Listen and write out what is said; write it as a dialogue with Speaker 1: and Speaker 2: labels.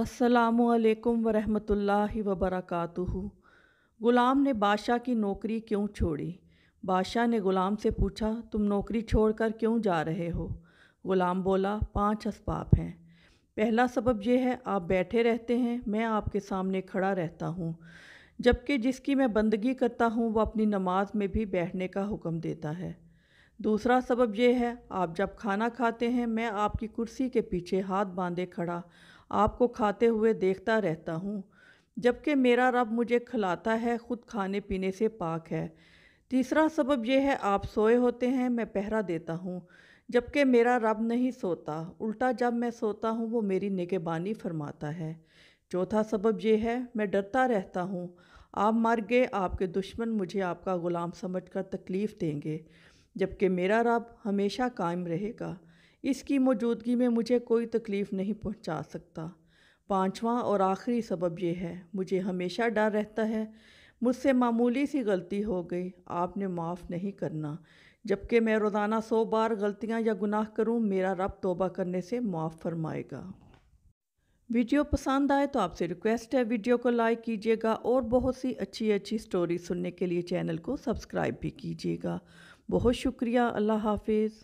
Speaker 1: असलकम वरहमतुल्लि वबरकू ग़ुलाम ने बादशाह की नौकरी क्यों छोड़ी बादशाह ने ग़ुलाम से पूछा तुम नौकरी छोड़कर क्यों जा रहे हो ग़ुलाम बोला पांच इसबाब हैं पहला सबब यह है आप बैठे रहते हैं मैं आपके सामने खड़ा रहता हूँ जबकि जिसकी मैं बंदगी करता हूँ वह अपनी नमाज में भी बैठने का हुक्म देता है दूसरा सबब यह है आप जब खाना खाते हैं मैं आपकी कुर्सी के पीछे हाथ बांधे खड़ा आपको खाते हुए देखता रहता हूँ जबकि मेरा रब मुझे खिलाता है ख़ुद खाने पीने से पाक है तीसरा सबब यह है आप सोए होते हैं मैं पहरा देता हूँ जबकि मेरा रब नहीं सोता उल्टा जब मैं सोता हूँ वो मेरी निगेबानी फरमाता है चौथा सबब यह है मैं डरता रहता हूँ आप मर गए आपके दुश्मन मुझे आपका ग़ुलाम समझ कर तकलीफ़ देंगे जबकि मेरा रब हमेशा कायम रहेगा इसकी मौजूदगी में मुझे कोई तकलीफ़ नहीं पहुंचा सकता पांचवा और आखिरी सबब यह है मुझे हमेशा डर रहता है मुझसे मामूली सी गलती हो गई आपने माफ़ नहीं करना जबकि मैं रोज़ाना सौ बार गलतियां या गुनाह करूं मेरा रब तोबा करने से माफ़ फरमाएगा वीडियो पसंद आए तो आपसे रिक्वेस्ट है वीडियो को लाइक कीजिएगा और बहुत सी अच्छी अच्छी स्टोरी सुनने के लिए चैनल को सब्सक्राइब भी कीजिएगा बहुत शुक्रिया अल्लाह हाफिज़